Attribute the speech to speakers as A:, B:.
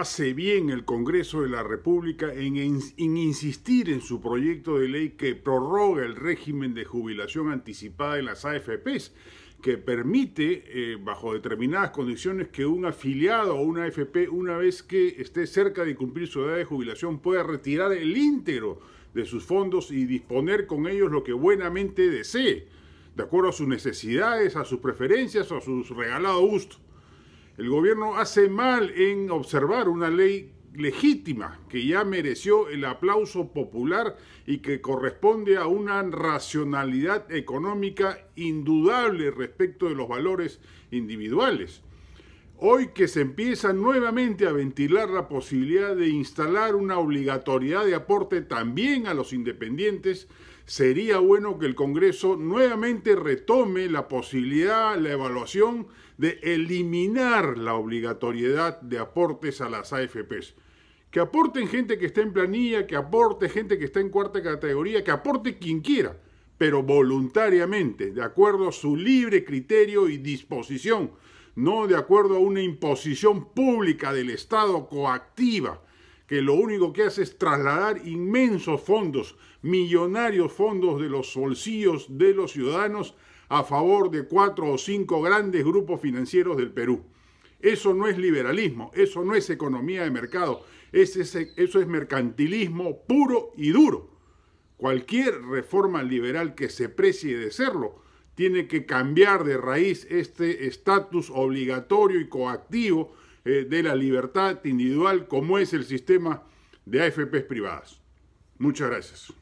A: hace bien el Congreso de la República en, insistir en su proyecto de ley que prorroga el régimen de jubilación anticipada en las AFPs, que permite, eh, bajo determinadas condiciones, que un afiliado o una AFP, una vez que esté cerca de cumplir su edad de jubilación, pueda retirar el íntegro de sus fondos y disponer con ellos lo que buenamente desee, de acuerdo a sus necesidades, a sus preferencias o a sus regalados gusto. El gobierno hace mal en observar una ley legítima que ya mereció el aplauso popular y que corresponde a una racionalidad económica indudable respecto de los valores individuales. Hoy que se empieza nuevamente a ventilar la posibilidad de instalar una obligatoriedad de aporte también a los independientes, sería bueno que el Congreso nuevamente retome la posibilidad, la evaluación de eliminar la obligatoriedad de aportes a las AFPs. Que aporten gente que está en planilla, que aporte gente que está en cuarta categoría, que aporte quien quiera, pero voluntariamente, de acuerdo a su libre criterio y disposición no de acuerdo a una imposición pública del Estado coactiva, que lo único que hace es trasladar inmensos fondos, millonarios fondos de los bolsillos de los ciudadanos a favor de cuatro o cinco grandes grupos financieros del Perú. Eso no es liberalismo, eso no es economía de mercado, eso es mercantilismo puro y duro. Cualquier reforma liberal que se precie de serlo tiene que cambiar de raíz este estatus obligatorio y coactivo eh, de la libertad individual como es el sistema de AFPs privadas. Muchas gracias.